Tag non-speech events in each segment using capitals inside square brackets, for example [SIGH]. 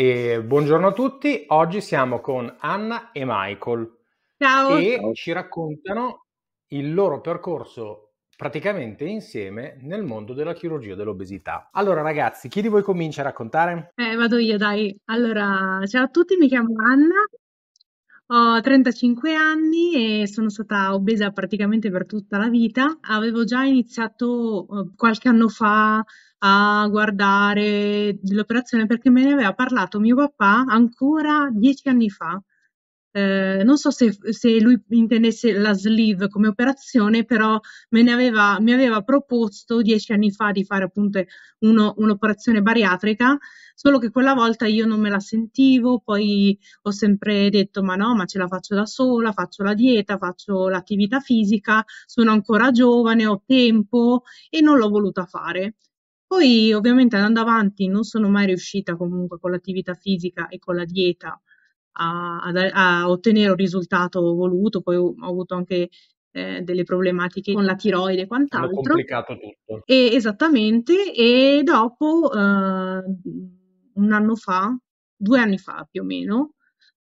E buongiorno a tutti, oggi siamo con Anna e Michael. Ciao. E ci raccontano il loro percorso praticamente insieme nel mondo della chirurgia dell'obesità. Allora ragazzi, chi di voi comincia a raccontare? Eh, vado io, dai. Allora, ciao a tutti, mi chiamo Anna ho 35 anni e sono stata obesa praticamente per tutta la vita. Avevo già iniziato eh, qualche anno fa a guardare l'operazione perché me ne aveva parlato mio papà ancora dieci anni fa. Eh, non so se, se, lui intendesse la sleeve come operazione, però aveva, mi aveva proposto dieci anni fa di fare appunto uno, un'operazione bariatrica, solo che quella volta io non me la sentivo, poi ho sempre detto ma no, ma ce la faccio da sola, faccio la dieta, faccio l'attività fisica, sono ancora giovane, ho tempo e non l'ho voluta fare. Poi ovviamente andando avanti non sono mai riuscita comunque con l'attività fisica e con la dieta a, a, a ottenere un risultato voluto, poi ho, ho avuto anche eh, delle problematiche con la tiroide e quant'altro. È complicato tutto. E, esattamente, e dopo eh, un anno fa, due anni fa più o meno,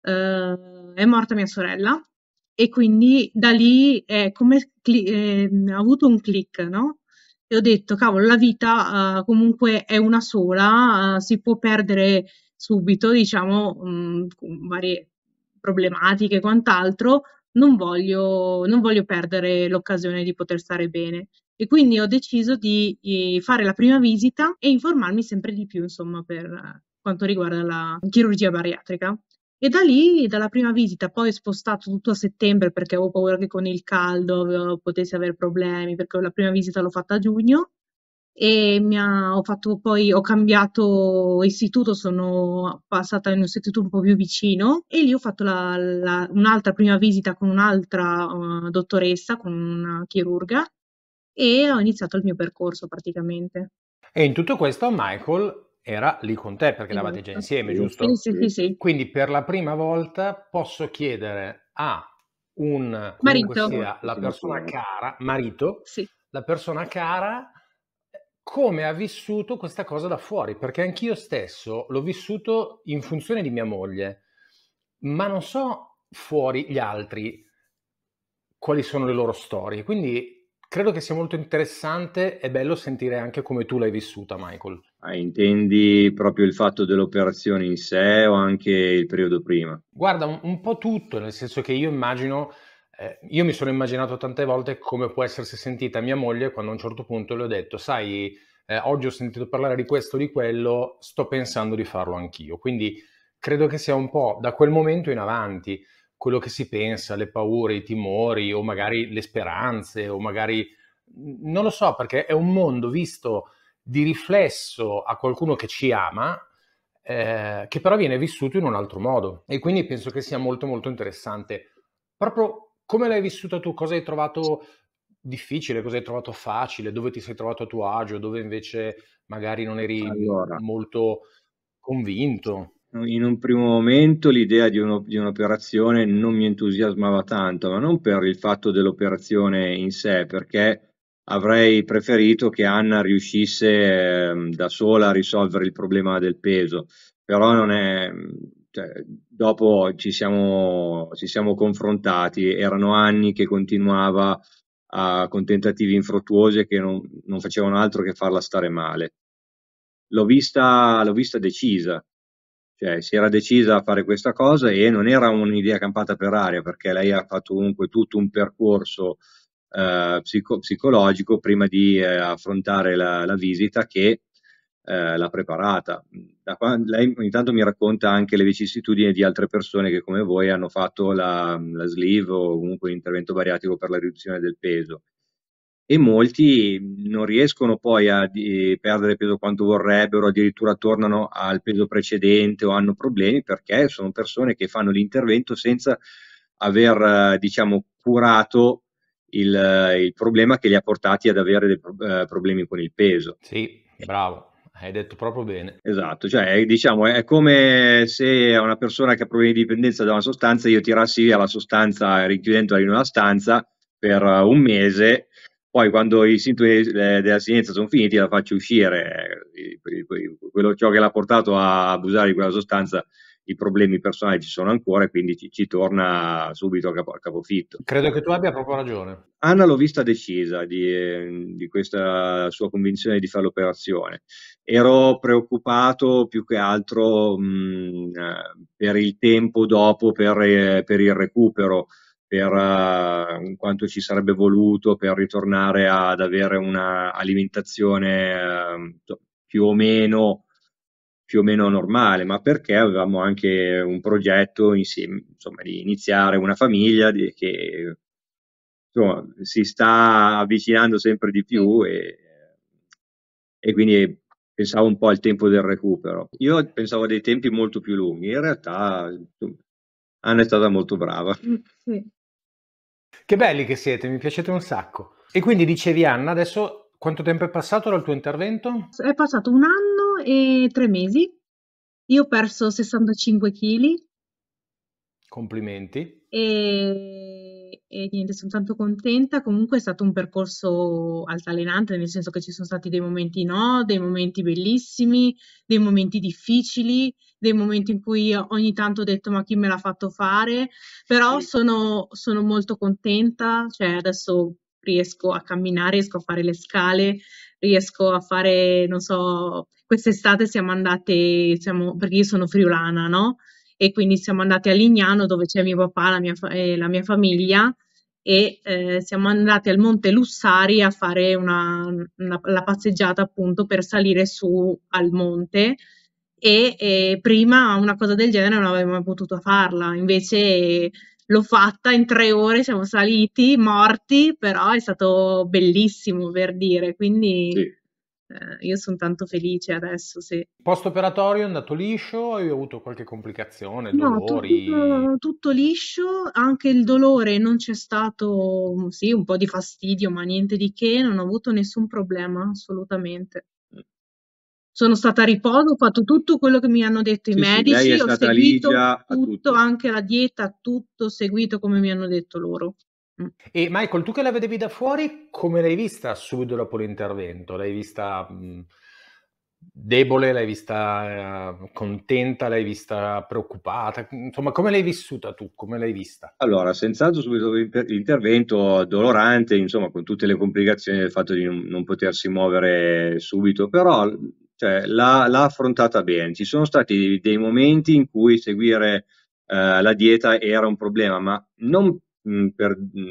eh, è morta mia sorella e quindi da lì è come cli- eh, ha avuto un click, no? E ho detto, cavolo, la vita eh, comunque è una sola, eh, si può perdere subito, diciamo, mh, mm, con varie problematiche e quant'altro, non voglio, non voglio perdere l'occasione di poter stare bene. E quindi ho deciso di eh, fare la prima visita e informarmi sempre di più, insomma, per quanto riguarda la chirurgia bariatrica. E da lì, dalla prima visita, poi ho spostato tutto a settembre perché avevo paura che con il caldo eh, potessi avere problemi, perché la prima visita l'ho fatta a giugno e mi ha, ho fatto poi, ho cambiato istituto, sono passata in un istituto un po' più vicino e lì ho fatto la, la, un'altra prima visita con un'altra uh, dottoressa, con una chirurga e ho iniziato il mio percorso praticamente. E in tutto questo Michael era lì con te perché eravate già esatto. insieme, giusto? Sì, sì, sì, Quindi per la prima volta posso chiedere a un marito, sia, la persona cara, marito, sì. la persona cara come ha vissuto questa cosa da fuori, perché anch'io stesso l'ho vissuto in funzione di mia moglie, ma non so fuori gli altri quali sono le loro storie, quindi credo che sia molto interessante e bello sentire anche come tu l'hai vissuta, Michael. Ah, intendi proprio il fatto dell'operazione in sé o anche il periodo prima? Guarda, un, un po' tutto, nel senso che io immagino eh, io mi sono immaginato tante volte come può essersi sentita mia moglie quando a un certo punto le ho detto, sai, eh, oggi ho sentito parlare di questo di quello, sto pensando di farlo anch'io. Quindi credo che sia un po' da quel momento in avanti quello che si pensa, le paure, i timori o magari le speranze o magari non lo so perché è un mondo visto di riflesso a qualcuno che ci ama eh, che però viene vissuto in un altro modo e quindi penso che sia molto molto interessante proprio come l'hai vissuta tu? Cosa hai trovato difficile? Cosa hai trovato facile? Dove ti sei trovato a tuo agio? Dove invece magari non eri allora. molto convinto? In un primo momento l'idea di, uno, di, un'operazione non mi entusiasmava tanto, ma non per il fatto dell'operazione in sé, perché avrei preferito che Anna riuscisse eh, da sola a risolvere il problema del peso, però non è, cioè, dopo ci siamo, ci siamo confrontati, erano anni che continuava a, con tentativi infruttuosi che non, non, facevano altro che farla stare male. L'ho vista, l'ho vista decisa, cioè si era decisa a fare questa cosa e non era un'idea campata per aria perché lei ha fatto comunque tutto un percorso eh, psico- psicologico prima di eh, affrontare la, la visita che eh, l'ha preparata. Qua, lei ogni tanto mi racconta anche le vicissitudini di altre persone che come voi hanno fatto la, la sleeve o comunque l'intervento bariatico per la riduzione del peso e molti non riescono poi a di, perdere peso quanto vorrebbero, addirittura tornano al peso precedente o hanno problemi perché sono persone che fanno l'intervento senza aver eh, diciamo, curato il, il, problema che li ha portati ad avere dei uh, problemi con il peso. Sì, bravo. Hai detto proprio bene. Esatto, cioè è, eh, diciamo è come se una persona che ha problemi di dipendenza da una sostanza io tirassi via la sostanza rinchiudendola in una stanza per eh, un mese, poi quando i sintomi eh, dell'assinenza sono finiti la faccio uscire, quello, ciò che l'ha portato a abusare di quella sostanza i problemi personali ci sono ancora e quindi ci, ci torna subito a, capo, al, capofitto. Credo che tu abbia proprio ragione. Anna l'ho vista decisa di, di questa sua convinzione di fare l'operazione. Ero preoccupato più che altro mh, per il tempo dopo, per, eh, per il recupero per uh, quanto ci sarebbe voluto per ritornare ad avere un'alimentazione uh, eh, più o meno più o meno normale, ma perché avevamo anche un progetto insieme, insomma, di iniziare una famiglia di, che insomma, si sta avvicinando sempre di più e, e quindi pensavo un po' al tempo del recupero. Io pensavo a dei tempi molto più lunghi, in realtà Anna è stata molto brava. Mm, che belli che siete, mi piacete un sacco. E quindi dicevi Anna, adesso quanto tempo è passato dal tuo intervento? È passato un anno e tre mesi. Io ho perso 65 kg. Complimenti. E, e, niente, sono tanto contenta. Comunque è stato un percorso altalenante, nel senso che ci sono stati dei momenti no, dei momenti bellissimi, dei momenti difficili, dei momenti in cui ogni tanto ho detto ma chi me l'ha fatto fare, però sì. sono, sono molto contenta, cioè adesso riesco a camminare, riesco a fare le scale, riesco a fare, non so, quest'estate siamo andate, siamo, perché io sono friulana, no? E quindi siamo andati a Lignano dove c'è mio papà, la mia, eh, la mia famiglia e eh, siamo andati al Monte Lussari a fare una, una, la passeggiata appunto per salire su al monte e, e prima una cosa del genere non avevamo potuto farla, invece l'ho fatta in tre ore, siamo saliti, morti, però è stato bellissimo per dire, quindi sì. Eh, io sono tanto felice adesso, sì. Post operatorio è andato liscio, hai avuto qualche complicazione, no, dolori? Tutto, tutto, liscio, anche il dolore non c'è stato, sì, un po' di fastidio, ma niente di che, non ho avuto nessun problema assolutamente sono stata a riposo, ho fatto tutto quello che mi hanno detto i sì, medici, sì, ho seguito Ligia, tutto, tutto, anche la dieta, tutto seguito come mi hanno detto loro. Mm. E Michael, tu che la vedevi da fuori, come l'hai vista subito dopo l'intervento? L'hai vista mh, mm, debole, l'hai vista uh, contenta, l'hai vista preoccupata? Insomma, come l'hai vissuta tu? Come l'hai vista? Allora, senz'altro subito dopo l'intervento, dolorante, insomma, con tutte le complicazioni del fatto di non, non potersi muovere subito, però cioè, l'ha, l'ha, affrontata bene. Ci sono stati dei momenti in cui seguire eh, la dieta era un problema, ma non mh, mm, per mh,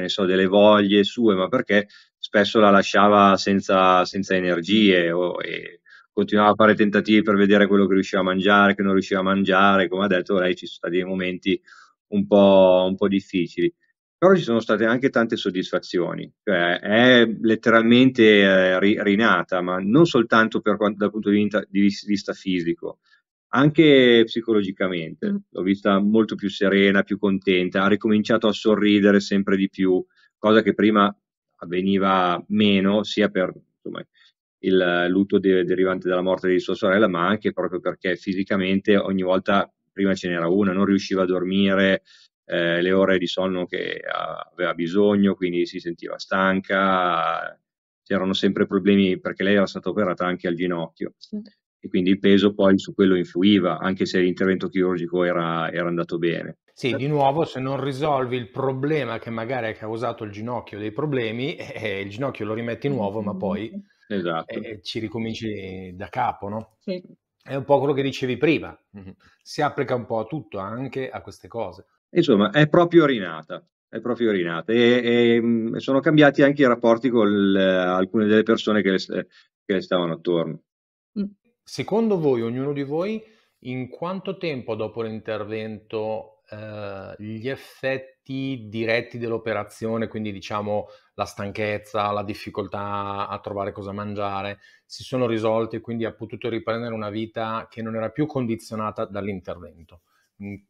mm, so, delle voglie sue, ma perché spesso la lasciava senza, senza energie o, e continuava a fare tentativi per vedere quello che riusciva a mangiare, che non riusciva a mangiare. Come ha detto lei, ci sono stati dei momenti un po', un po difficili però ci sono state anche tante soddisfazioni, cioè, è letteralmente eh, ri, rinata, ma non soltanto per, dal punto di vista, di vista fisico, anche psicologicamente. Mm. L'ho vista molto più serena, più contenta, ha ricominciato a sorridere sempre di più, cosa che prima avveniva meno, sia per insomma, il lutto de- derivante dalla morte di sua sorella, ma anche proprio perché fisicamente ogni volta prima ce n'era una, non riusciva a dormire, eh, le ore di sonno che aveva bisogno, quindi si sentiva stanca, c'erano sempre problemi perché lei era stata operata anche al ginocchio sì. e quindi il peso poi su quello influiva, anche se l'intervento chirurgico era, era andato bene. Sì, di nuovo, se non risolvi il problema che magari ha causato il ginocchio dei problemi, eh, eh il ginocchio lo rimetti nuovo, ma poi esatto. eh, ci ricominci da capo, no? Sì. È un po' quello che dicevi prima, si applica un po' a tutto, anche a queste cose. Insomma, è proprio rinata, è proprio rinata e, e sono cambiati anche i rapporti con il, eh, alcune delle persone che le, che le stavano attorno. Mm. Secondo voi, ognuno di voi, in quanto tempo dopo l'intervento Uh, gli effetti diretti dell'operazione, quindi diciamo la stanchezza, la difficoltà a trovare cosa mangiare, si sono risolti e quindi ha potuto riprendere una vita che non era più condizionata dall'intervento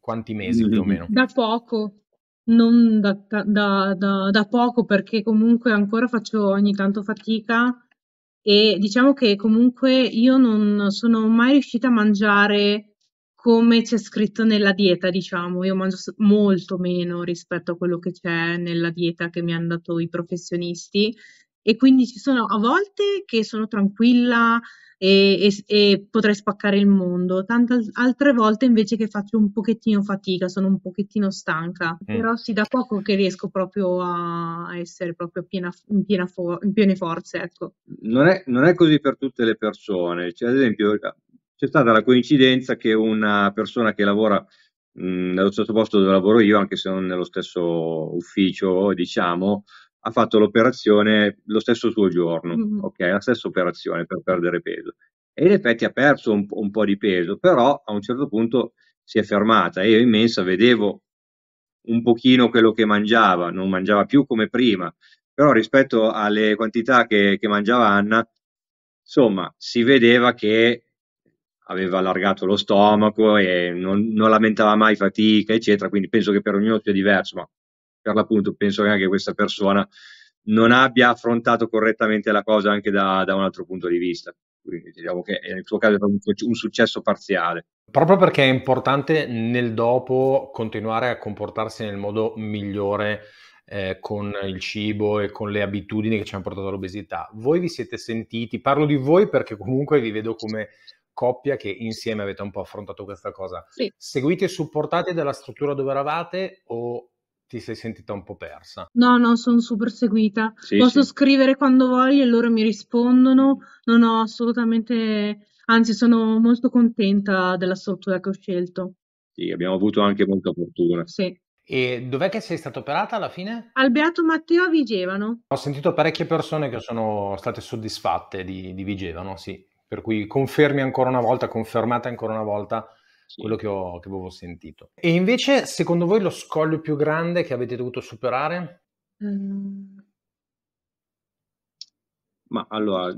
quanti mesi più o meno? Da poco, non da, da, da, da, poco perché comunque ancora faccio ogni tanto fatica e diciamo che comunque io non sono mai riuscita a mangiare come c'è scritto nella dieta, diciamo, io mangio molto meno rispetto a quello che c'è nella dieta che mi hanno dato i professionisti e quindi ci sono a volte che sono tranquilla e, e, e potrei spaccare il mondo, tante altre volte invece che faccio un pochettino fatica, sono un pochettino stanca, mm. però sì da poco che riesco proprio a essere proprio piena, in, piena fo- in piene forze. Ecco. Non, è, non è così per tutte le persone, cioè, ad esempio eh, c'è stata la coincidenza che una persona che lavora mh, mm, nello stesso posto dove lavoro io, anche se non nello stesso ufficio, diciamo, ha fatto l'operazione lo stesso suo giorno, mm-hmm. ok? La stessa operazione per perdere peso. E in effetti ha perso un, un, po' di peso, però a un certo punto si è fermata e io in mensa vedevo un pochino quello che mangiava, non mangiava più come prima, però rispetto alle quantità che, che mangiava Anna, insomma, si vedeva che aveva allargato lo stomaco e non, non lamentava mai fatica, eccetera, quindi penso che per ognuno sia diverso, ma per l'appunto penso che anche questa persona non abbia affrontato correttamente la cosa anche da, da un altro punto di vista. Quindi diciamo che nel tuo caso è un, un successo parziale. Proprio perché è importante nel dopo continuare a comportarsi nel modo migliore eh, con il cibo e con le abitudini che ci hanno portato all'obesità. Voi vi siete sentiti, parlo di voi perché comunque vi vedo come coppia che insieme avete un po' affrontato questa cosa. Sì. Seguite e supportate dalla struttura dove eravate o ti sei sentita un po' persa? No, no, sono super seguita. Sì, Posso sì. scrivere quando voglio e loro mi rispondono. Non ho assolutamente, anzi sono molto contenta della struttura che ho scelto. Sì, abbiamo avuto anche molta fortuna. Sì. E dov'è che sei stata operata alla fine? Al Beato Matteo a Vigevano. Ho sentito parecchie persone che sono state soddisfatte di, di Vigevano, sì. Per cui confermi ancora una volta, confermate ancora una volta quello che, ho, che avevo sentito. E invece, secondo voi, lo scoglio più grande che avete dovuto superare? Mm. Ma allora, eh,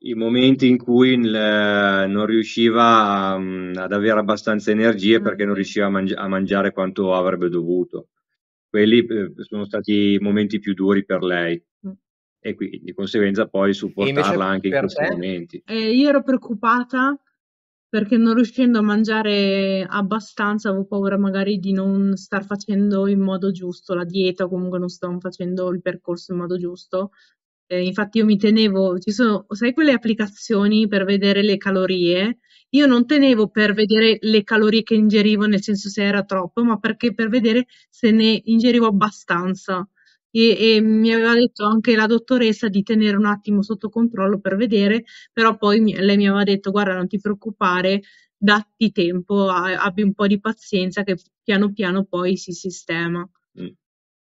i momenti in cui il, eh, non riusciva mm, ad avere abbastanza energie mm. perché non riusciva a, mangi- a, mangiare quanto avrebbe dovuto. Quelli eh, sono stati i momenti più duri per lei mm. e quindi di conseguenza poi supportarla anche in questi te? momenti. Eh, io ero preoccupata perché non riuscendo a mangiare abbastanza avevo paura magari di non star facendo in modo giusto la dieta comunque non stavo facendo il percorso in modo giusto. Eh, infatti io mi tenevo, ci sono, sai quelle applicazioni per vedere le calorie? Io non tenevo per vedere le calorie che ingerivo, nel senso se era troppo, ma perché per vedere se ne ingerivo abbastanza e, e, mi aveva detto anche la dottoressa di tenere un attimo sotto controllo per vedere, però poi mi, lei mi aveva detto guarda non ti preoccupare, datti tempo, a, abbi un po' di pazienza che piano piano poi si sistema. Mm.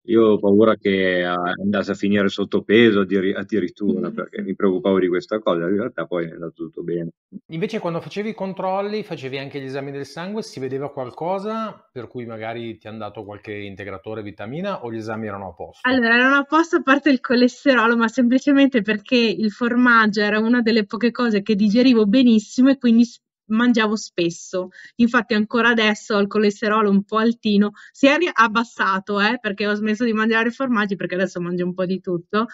Io ho paura che ah, andasse a finire sotto peso addirittura, perché mi preoccupavo di questa cosa, in realtà poi è andato tutto bene. Invece quando facevi i controlli, facevi anche gli esami del sangue, si vedeva qualcosa per cui magari ti hanno dato qualche integratore vitamina o gli esami erano a posto? Allora, erano a posto a parte il colesterolo, ma semplicemente perché il formaggio era una delle poche cose che digerivo benissimo e quindi mangiavo spesso. Infatti ancora adesso ho il colesterolo un po' altino, si è abbassato eh, perché ho smesso di mangiare formaggi perché adesso mangio un po' di tutto,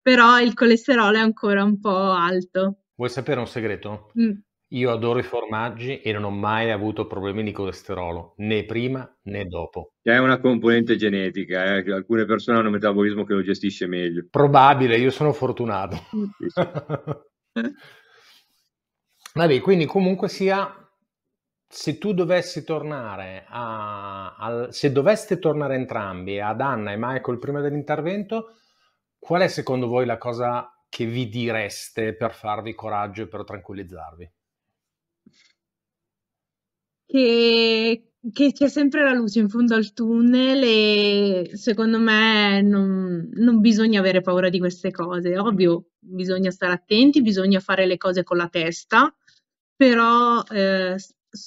però il colesterolo è ancora un po' alto. Vuoi sapere un segreto? Mm. Io adoro i formaggi e non ho mai avuto problemi di colesterolo, né prima né dopo. È una componente genetica, eh? alcune persone hanno un metabolismo che lo gestisce meglio. Probabile, io sono fortunato. [LAUGHS] Vabbè, quindi comunque sia, se tu dovessi tornare a, a, se doveste tornare entrambi ad Anna e Michael prima dell'intervento, qual è secondo voi la cosa che vi direste per farvi coraggio e per tranquillizzarvi? Che, che c'è sempre la luce in fondo al tunnel e secondo me non, non bisogna avere paura di queste cose. Ovvio, bisogna stare attenti, bisogna fare le cose con la testa, però eh,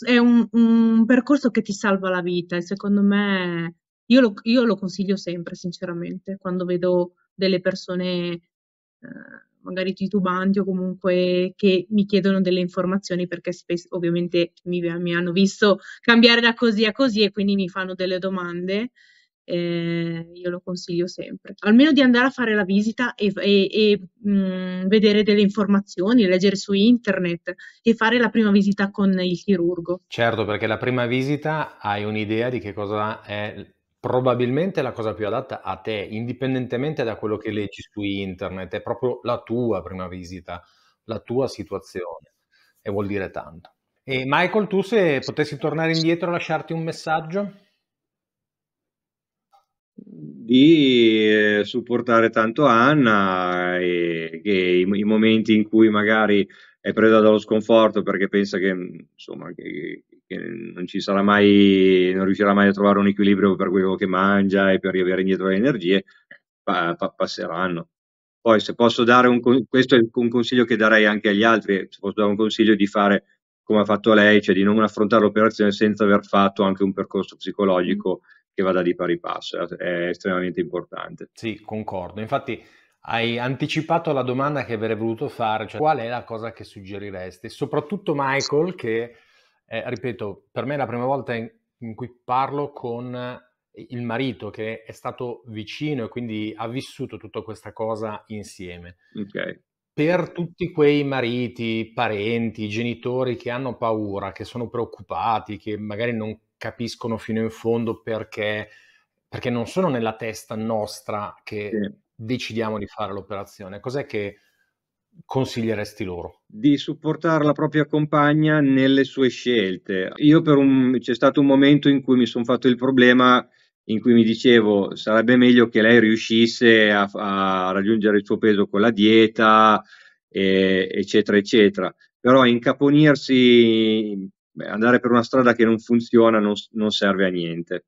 è un, un percorso che ti salva la vita e secondo me io lo, io lo consiglio sempre, sinceramente, quando vedo delle persone eh, magari titubanti o comunque che mi chiedono delle informazioni perché spesso ovviamente mi, mi hanno visto cambiare da così a così e quindi mi fanno delle domande eh, io lo consiglio sempre. Almeno di andare a fare la visita e, e, e mh, mm, vedere delle informazioni, leggere su internet e fare la prima visita con il chirurgo. Certo, perché la prima visita hai un'idea di che cosa è probabilmente la cosa più adatta a te, indipendentemente da quello che leggi su internet, è proprio la tua prima visita, la tua situazione e vuol dire tanto. E Michael, tu se potessi tornare indietro e lasciarti un messaggio? di eh, supportare tanto Anna e che i, i, momenti in cui magari è presa dallo sconforto perché pensa che, mm, insomma, che, che non ci sarà mai, non riuscirà mai a trovare un equilibrio per quello che mangia e per riavere indietro le energie, pa, pa, passeranno. Poi se posso dare un, questo è un consiglio che darei anche agli altri, se posso dare un consiglio di fare come ha fatto lei, cioè di non affrontare l'operazione senza aver fatto anche un percorso psicologico. Mm che vada di pari passo, è estremamente importante. Sì, concordo. Infatti hai anticipato la domanda che avrei voluto fare, cioè qual è la cosa che suggeriresti? Soprattutto Michael, che eh, ripeto, per me è la prima volta in, in cui parlo con il marito che è stato vicino e quindi ha vissuto tutta questa cosa insieme. Okay. Per tutti quei mariti, parenti, genitori che hanno paura, che sono preoccupati, che magari non capiscono fino in fondo perché, perché non sono nella testa nostra che sì. decidiamo di fare l'operazione. Cos'è che consiglieresti loro? Di supportare la propria compagna nelle sue scelte. Io per un, c'è stato un momento in cui mi sono fatto il problema in cui mi dicevo sarebbe meglio che lei riuscisse a, a raggiungere il suo peso con la dieta, e, eccetera, eccetera. Però incaponirsi andare per una strada che non funziona non, non serve a niente,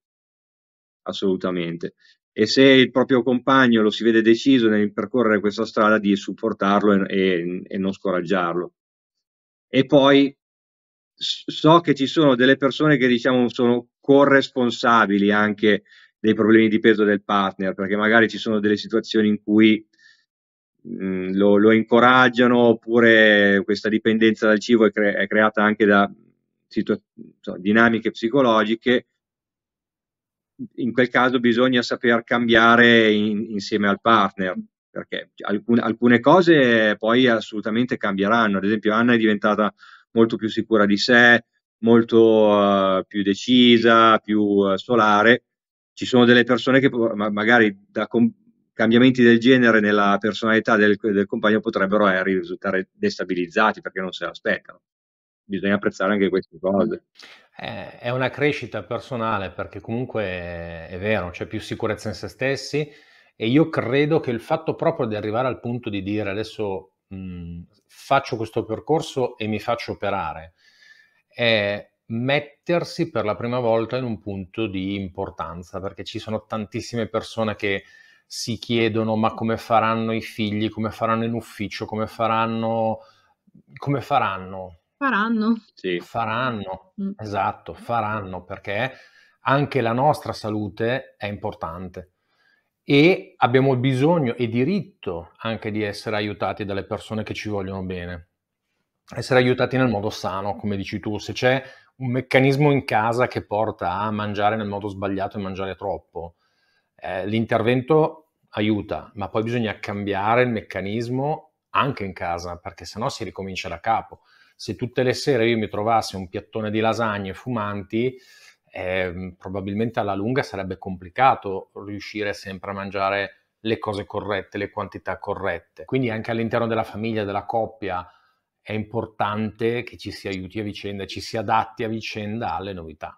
assolutamente. E se il proprio compagno lo si vede deciso nel percorrere questa strada, di supportarlo e, e, e non scoraggiarlo. E poi so che ci sono delle persone che diciamo sono corresponsabili anche dei problemi di peso del partner, perché magari ci sono delle situazioni in cui mh, mm, lo, lo, incoraggiano oppure questa dipendenza dal cibo è, cre- è creata anche da, situa- insomma, dinamiche psicologiche, in quel caso bisogna saper cambiare in, insieme al partner, perché alcune, alcune cose poi assolutamente cambieranno. Ad esempio, Anna è diventata molto più sicura di sé, molto uh, più decisa, più uh, solare. Ci sono delle persone che ma- magari da com- cambiamenti del genere nella personalità del, del compagno potrebbero eh, risultare destabilizzati perché non se l'aspettano bisogna apprezzare anche queste cose. È una crescita personale perché comunque è vero, c'è più sicurezza in se stessi e io credo che il fatto proprio di arrivare al punto di dire adesso mh, mhmm, faccio questo percorso e mi faccio operare è mettersi per la prima volta in un punto di importanza perché ci sono tantissime persone che si chiedono ma come faranno i figli, come faranno in ufficio, come faranno come faranno? Faranno. Sì. Faranno, mm. esatto, faranno perché anche la nostra salute è importante e abbiamo bisogno e diritto anche di essere aiutati dalle persone che ci vogliono bene, essere aiutati nel modo sano, come dici tu, se c'è un meccanismo in casa che porta a mangiare nel modo sbagliato e mangiare troppo, eh, l'intervento aiuta, ma poi bisogna cambiare il meccanismo anche in casa, perché sennò si ricomincia da capo se tutte le sere io mi trovassi un piattone di lasagne fumanti, eh, probabilmente alla lunga sarebbe complicato riuscire sempre a mangiare le cose corrette, le quantità corrette. Quindi anche all'interno della famiglia, della coppia, è importante che ci si aiuti a vicenda, ci si adatti a vicenda alle novità.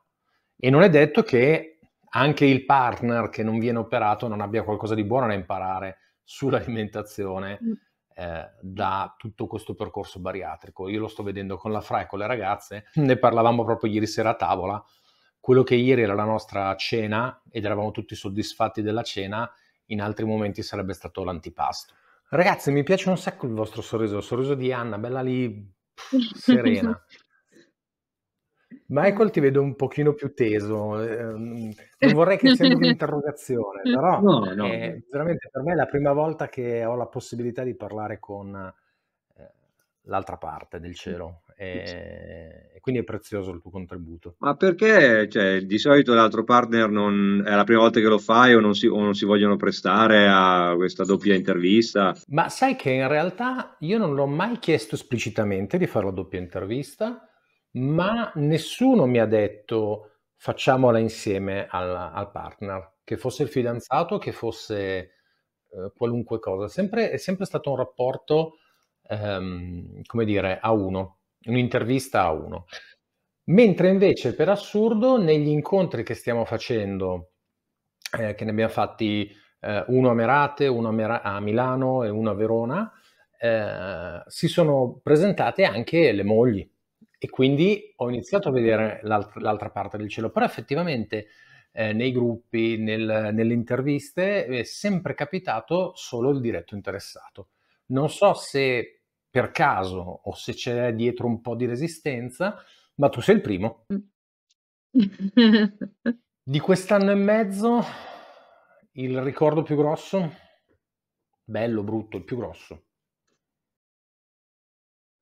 E non è detto che anche il partner che non viene operato non abbia qualcosa di buono da imparare sull'alimentazione mm. Eh, da tutto questo percorso bariatrico. Io lo sto vedendo con la Fra e con le ragazze, mm. ne parlavamo proprio ieri sera a tavola, quello che ieri era la nostra cena ed eravamo tutti soddisfatti della cena, in altri momenti sarebbe stato l'antipasto. Ragazzi, mi piace un sacco il vostro sorriso, il sorriso di Anna, bella lì, pff, [LAUGHS] serena. Michael ti vedo un pochino più teso, ehm, non vorrei che sia [LAUGHS] un'interrogazione, però no, no. È, eh, veramente per me è la prima volta che ho la possibilità di parlare con eh, l'altra parte del cielo e, e, quindi è prezioso il tuo contributo. Ma perché cioè, di solito l'altro partner non, è la prima volta che lo fai o non, si, o non si vogliono prestare a questa doppia intervista? Ma sai che in realtà io non l'ho mai chiesto esplicitamente di fare la doppia intervista ma nessuno mi ha detto facciamola insieme al, al partner, che fosse il fidanzato, che fosse eh, qualunque cosa. Sempre, è sempre stato un rapporto, ehm, come dire, a uno, un'intervista a uno. Mentre invece, per assurdo, negli incontri che stiamo facendo, eh, che ne abbiamo fatti eh, uno a Merate, uno a, Mer- a, Milano e uno a Verona, eh, si sono presentate anche le mogli e quindi ho iniziato a vedere l'alt- l'altra parte del cielo, però effettivamente eh, nei gruppi, nel, nelle interviste, è sempre capitato solo il diretto interessato. Non so se per caso o se c'è dietro un po' di resistenza, ma tu sei il primo. [LAUGHS] di quest'anno e mezzo, il ricordo più grosso? Bello, brutto, il più grosso.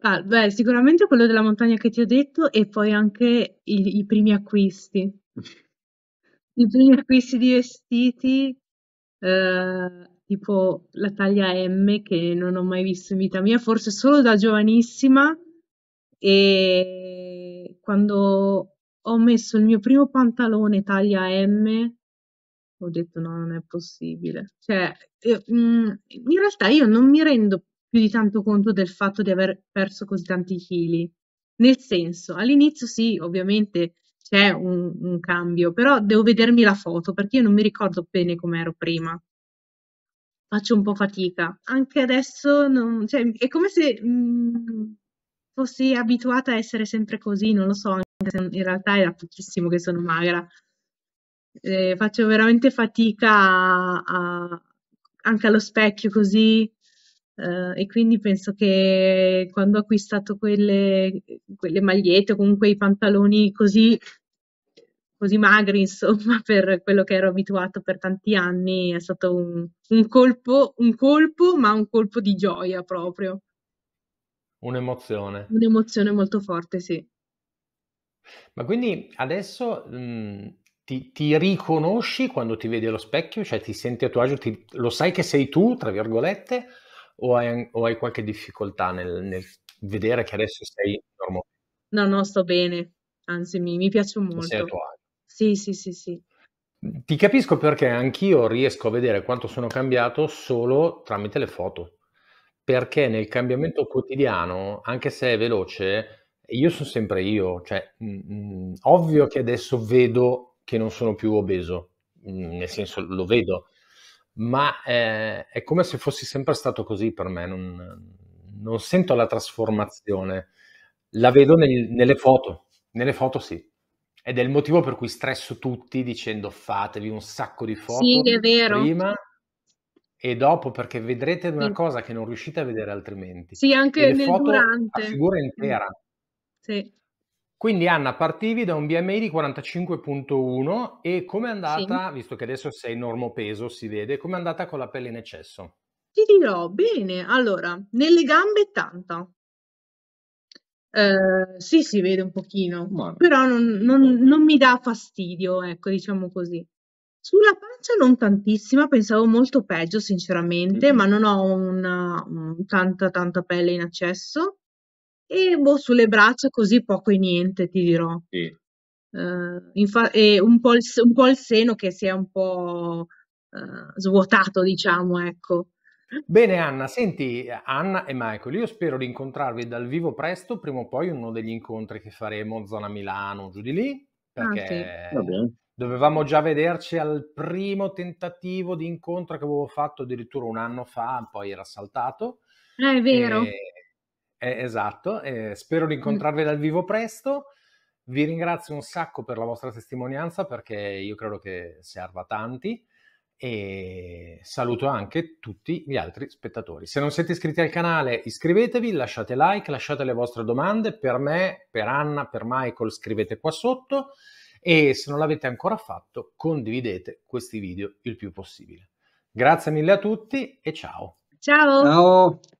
Ah, beh, sicuramente quello della montagna che ti ho detto e poi anche i i primi acquisti. I primi acquisti di vestiti, ehm, tipo la taglia M che non ho mai visto in vita mia, forse solo da giovanissima, E quando ho messo il mio primo pantalone taglia M, ho detto: "No, non è possibile". Cioè, ehm, in realtà io non mi rendo più di tanto conto del fatto di aver perso così tanti chili. Nel senso, all'inizio sì, ovviamente c'è un, un cambio, però devo vedermi la foto perché io non mi ricordo bene come ero prima. Faccio un po' fatica. Anche adesso non, cioè, è come se mh, mm, fossi abituata a essere sempre così, non lo so, anche se in realtà è da pochissimo che sono magra. Eh, faccio veramente fatica a, a, anche allo specchio così, Uh, e quindi penso che quando ho acquistato quelle, quelle magliette o comunque i pantaloni così, così, magri, [LAUGHS] insomma, per quello che ero abituato per tanti anni, è stato un, un, colpo, un colpo, ma un colpo di gioia proprio. Un'emozione. Un'emozione molto forte, sì. Ma quindi adesso mh, mm, ti, ti, riconosci quando ti vedi allo specchio, cioè ti senti a tuo agio, ti, lo sai che sei tu, tra virgolette, o hai, o hai qualche difficoltà nel, nel, vedere che adesso sei normale? No, no, sto bene, anzi mi, mi piace cioè, molto. Sei a Sì, sì, sì, sì. Ti capisco perché anch'io riesco a vedere quanto sono cambiato solo tramite le foto, perché nel cambiamento quotidiano, anche se è veloce, io sono sempre io, cioè mh, ovvio che adesso vedo che non sono più obeso, mh, nel senso lo vedo, ma eh, è come se fossi sempre stato così per me, non, non sento la trasformazione, la vedo nel, nelle foto, nelle foto sì. Ed è il motivo per cui stresso tutti dicendo fatevi un sacco di foto sì, è vero. prima e dopo perché vedrete una sì. cosa che non riuscite a vedere altrimenti. Sì, anche e nel foto durante. a figura intera. Sì. Quindi Anna, partivi da un BMI di 45.1 e come è andata, sì. visto che adesso sei peso, si vede, come è andata con la pelle in eccesso? Ti dirò, bene, allora, nelle gambe tanta. Eh, sì, si vede un pochino, Buono. però non, non, non mi dà fastidio, ecco, diciamo così. Sulla pancia non tantissima, pensavo molto peggio sinceramente, mm-hmm. ma non ho una, un, tanta tanta pelle in accesso. E boh, sulle braccia così poco e niente, ti dirò. Sì. Eh, infa- e un po, il, un po' il seno che si è un po' eh, svuotato, diciamo, ecco. Bene Anna, senti Anna e Michael, io spero di incontrarvi dal vivo presto, prima o poi in uno degli incontri che faremo zona Milano, giù di lì, perché ah, sì. dovevamo già vederci al primo tentativo di incontro che avevo fatto addirittura un anno fa, poi era saltato. No, ah, è vero. E eh, esatto, eh, spero di incontrarvi dal vivo presto. Vi ringrazio un sacco per la vostra testimonianza perché io credo che serva a tanti e saluto anche tutti gli altri spettatori. Se non siete iscritti al canale iscrivetevi, lasciate like, lasciate le vostre domande per me, per Anna, per Michael, scrivete qua sotto e se non l'avete ancora fatto condividete questi video il più possibile. Grazie mille a tutti e ciao. Ciao. ciao.